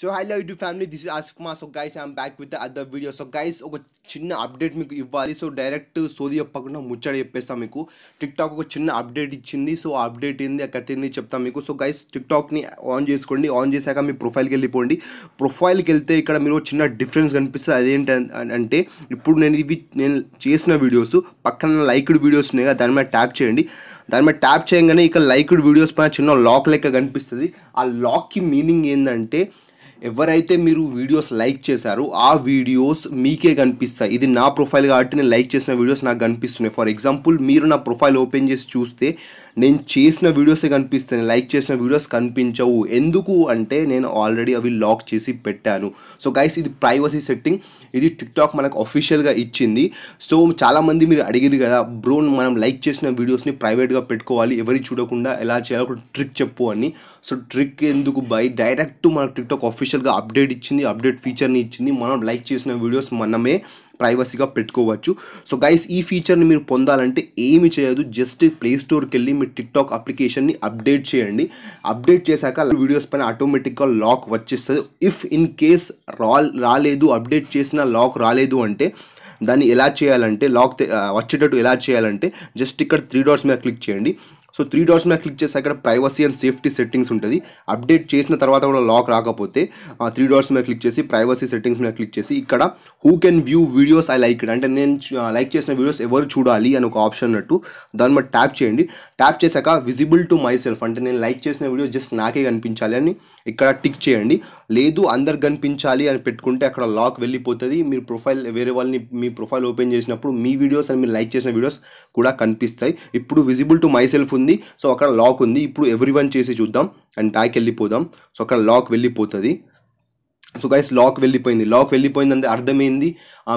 so hello you family this is Asif మా so guys I'm back with other video so guys ఒక చిన్న update మీకు ఇవ్వాలి so direct సోది చెప్పకుండా ముచ్చట చెప్పేస్తాను మీకు టిక్టాక్ ఒక చిన్న అప్డేట్ ఇచ్చింది సో అప్డేట్ ఏంది కథ ఏంది చెప్తాను మీకు సో గైస్ టిక్టాక్ని ఆన్ చేసుకోండి ఆన్ చేశాక మీ ప్రొఫైల్కి వెళ్ళిపోండి ప్రొఫైల్కి వెళ్తే ఇక్కడ మీరు చిన్న డిఫరెన్స్ కనిపిస్తుంది అదేంటి అంటే ఇప్పుడు నేను ఇవి నేను చేసిన వీడియోస్ పక్కన లైక్డ్ వీడియోస్ ఉన్నాయి కదా దాని మీద ట్యాప్ చేయండి దాని మీద ట్యాప్ చేయగానే ఇక్కడ లైక్డ్ వీడియోస్ పైన చిన్న లాక్ లెక్క కనిపిస్తుంది ఆ లాక్కి మీనింగ్ ఏంటంటే ఎవరైతే మీరు వీడియోస్ లైక్ చేశారో ఆ వీడియోస్ మీకే కనిపిస్తాయి ఇది నా ప్రొఫైల్ కాబట్టి నేను లైక్ చేసిన వీడియోస్ నాకు కనిపిస్తున్నాయి ఫర్ ఎగ్జాంపుల్ మీరు నా ప్రొఫైల్ ఓపెన్ చేసి చూస్తే నేను చేసిన వీడియోసే కనిపిస్తాయి లైక్ చేసిన వీడియోస్ కనిపించవు ఎందుకు అంటే నేను ఆల్రెడీ అవి లాక్ చేసి పెట్టాను సో గైస్ ఇది ప్రైవసీ సెట్టింగ్ ఇది టిక్టాక్ మనకు అఫీషియల్గా ఇచ్చింది సో చాలామంది మీరు అడిగిరు కదా బ్రో మనం లైక్ చేసిన వీడియోస్ని ప్రైవేట్గా పెట్టుకోవాలి ఎవరి చూడకుండా ఎలా చేయాలి ట్రిక్ చెప్పు అని సో ట్రిక్ ఎందుకు బై డైరెక్ట్ మనకు టిక్టాక్ అఫీషియల్గా అప్డేట్ ఇచ్చింది అప్డేట్ ఫీచర్ని ఇచ్చింది మనం లైక్ చేసిన వీడియోస్ మనమే ప్రైవసీగా పెట్టుకోవచ్చు సో గైస్ ఈ ఫీచర్ని మీరు పొందాలంటే ఏమి చేయదు జస్ట్ ప్లే స్టోర్కి వెళ్ళి మీ టిక్టాక్ అప్లికేషన్ని అప్డేట్ చేయండి అప్డేట్ చేశాక వీడియోస్ పైన ఆటోమేటిక్గా లాక్ వచ్చేస్తుంది ఇఫ్ ఇన్ కేస్ రాలేదు అప్డేట్ చేసిన లాక్ రాలేదు అంటే దాన్ని ఎలా చేయాలంటే లాక్ వచ్చేటట్టు ఎలా చేయాలంటే జస్ట్ ఇక్కడ త్రీ డాట్స్ మీద క్లిక్ చేయండి సో త్రీ డాట్స్ మీద క్లిక్ చేసి అక్కడ ప్రైవసీ అండ్ సేఫ్టీ సెట్టింగ్స్ ఉంటుంది అప్డేట్ చేసిన తర్వాత కూడా లాక్ రాకపోతే త్రీ డాట్స్ మీద క్లిక్ చేసి ప్రైవసీ సెట్టింగ్స్ మీద క్లిక్ చేసి ఇక్కడ who can view videos I like it అంటే నేను లైక్ చేసిన వీడియోస్ ఎవరు చూడాలి అని ఒక ఆప్షన్ ఉన్నట్టు దాని మీద ట్యాప్ చేయండి ట్యాప్ చేశాక విజిబుల్ టు మై సెల్ఫ్ అంటే నేను లైక్ చేసిన వీడియోస్ జస్ట్ నాకే కనిపించాలి అని ఇక్కడ టిక్ చేయండి లేదు అందరు కనిపించాలి అని పెట్టుకుంటే అక్కడ లాక్ వెళ్ళిపోతుంది మీరు ప్రొఫైల్ వేరే వాళ్ళని మీ ప్రొఫైల్ ఓపెన్ చేసినప్పుడు మీ వీడియోస్ అండ్ మీరు లైక్ చేసిన వీడియోస్ కూడా కనిపిస్తాయి ఇప్పుడు విజిబుల్ టు మై సెల్ఫ్ ఉంది ఉంది సో అక్కడ లాక్ ఉంది ఇప్పుడు ఎవ్రీ వన్ చేసి చూద్దాం అండ్ బ్యాక్ వెళ్ళిపోదాం సో అక్కడ లాక్ వెళ్ళిపోతుంది సో గైస్ లాక్ వెళ్ళిపోయింది లాక్ వెళ్ళిపోయిందంటే అర్థమైంది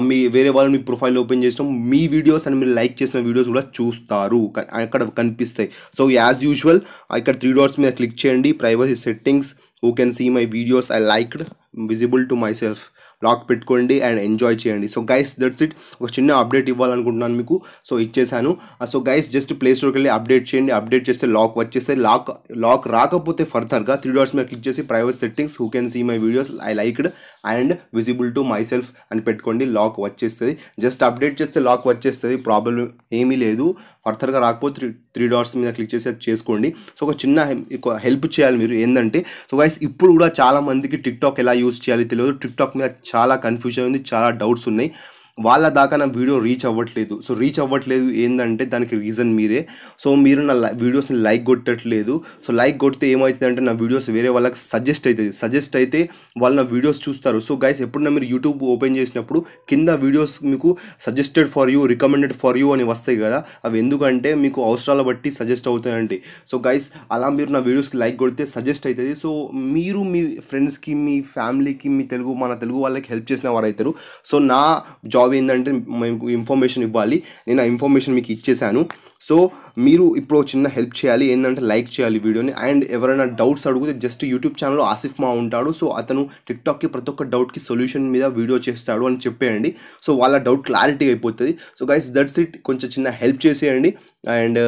మీ వేరే వాళ్ళు మీ ప్రొఫైల్ ఓపెన్ చేసినాం మీ వీడియోస్ అండ్ మీరు లైక్ చేసిన వీడియోస్ కూడా చూస్తారు అక్కడ కనిపిస్తాయి సో యాజ్ యూజువల్ ఇక్కడ త్రీ డాట్స్ మీద క్లిక్ చేయండి privacy settings who can see my videos I liked visible to myself lock పెట్టుకోండి అండ్ ఎంజాయ్ చేయండి సో గైస్ దట్స్ ఇట్ ఒక చిన్న అప్డేట్ ఇవ్వాలనుకుంటున్నాను మీకు సో ఇచ్చేసాను సో గైస్ జస్ట్ ప్లే స్టోర్కి వెళ్ళి అప్డేట్ చేయండి అప్డేట్ చేస్తే లాక్ వచ్చేస్తే లాక్ లాక్ రాకపోతే ఫర్దర్గా త్రీ డాట్స్ మీద క్లిక్ చేసి private settings who can see my videos I liked and visible to myself అని పెట్టుకోండి లాక్ వచ్చేస్తుంది జస్ట్ అప్డేట్ చేస్తే లాక్ వచ్చేస్తుంది ప్రాబ్లం ఏమీ లేదు ఫర్దర్గా రాకపోతే త్రీ త్రీ డాట్స్ మీద క్లిక్ చేసి అది చేసుకోండి సో ఒక చిన్న హెల్ప్ చేయాలి మీరు ఏంటంటే సో గైస్ ఇప్పుడు కూడా చాలామందికి టిక్టాక్ ఎలా యూస్ చేయాలి తెలియదు టిక్టాక్ మీద చాలా కన్ఫ్యూజన్ ఉంది చాలా డౌట్స్ ఉన్నాయి వాళ్ళ దాకా నా వీడియో రీచ్ అవ్వట్లేదు సో రీచ్ అవ్వట్లేదు ఏంటంటే దానికి రీజన్ మీరే సో మీరు నా వీడియోస్ని లైక్ కొట్టట్లేదు సో లైక్ కొడితే ఏమవుతుందంటే నా వీడియోస్ వేరే వాళ్ళకి సజెస్ట్ అవుతుంది సజెస్ట్ అయితే వాళ్ళు నా వీడియోస్ చూస్తారు సో గైస్ ఎప్పుడైనా మీరు యూట్యూబ్ ఓపెన్ చేసినప్పుడు కింద వీడియోస్ మీకు suggested for you recommended for you అని వస్తాయి కదా అవి ఎందుకంటే మీకు అవసరాల బట్టి సజెస్ట్ అవుతాయండి సో గైస్ అలా మీరు నా వీడియోస్కి లైక్ కొడితే సజెస్ట్ అవుతుంది సో మీరు మీ ఫ్రెండ్స్కి మీ ఫ్యామిలీకి మీ తెలుగు మన తెలుగు వాళ్ళకి హెల్ప్ చేసిన వారు అవుతారు సో నా జాబ్ జాబ్ ఏంటంటే మేము ఇన్ఫర్మేషన్ ఇవ్వాలి నేను ఆ ఇన్ఫర్మేషన్ మీకు ఇచ్చేసాను సో మీరు ఇప్పుడు చిన్న హెల్ప్ చేయాలి ఏంటంటే లైక్ చేయాలి వీడియోని అండ్ ఎవరైనా డౌట్స్ అడిగితే జస్ట్ యూట్యూబ్ ఛానల్లో ఆసిఫ్ మా ఉంటాడు సో అతను టిక్టాక్కి ప్రతి ఒక్క డౌట్కి సొల్యూషన్ మీద వీడియో చేస్తాడు అని చెప్పేయండి సో వాళ్ళ డౌట్ క్లారిటీ అయిపోతుంది సో గైస్ దట్స్ ఇట్ కొంచెం చిన్న హెల్ప్ చేసేయండి అండ్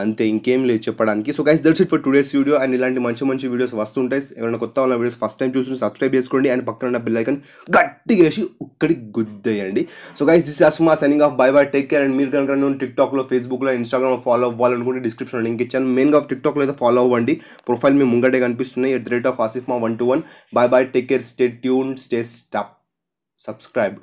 అంతే ఇంకేం లేదు చెప్పడానికి so guys that's it for today's video and ఇలాంటి మంచి మంచి వీడియోస్ వస్తుంటాయి ఏమైనా కొత్త ఉన్న వీడియోస్ ఫస్ట్ టైం చూసి సబ్స్క్రైబ్ చేసుకోండి అండ్ పక్కన ఉన్న బిల్లైకన్ గట్టిగా వేసి ఒక్కడి గుద్దేయండి సో గైస్ దిస్ మా signing off bye bye take care and మీరు కనుక నేను టిక్టాక్లో ఫేస్బుక్లో ఇన్స్టాగ్రామ్లో ఫాలో అవ్వాలనుకుంటే డిస్క్రిప్షన్ లింక్ ఇచ్చాను మెయిన్గా టిక్టాక్లో అయితే ఫాలో అవ్వండి ప్రొఫైల్ మీ ముంగటే కనిపిస్తున్నాయి at the rate of Asif మా one two one bye bye take care stay tune stay stop subscribe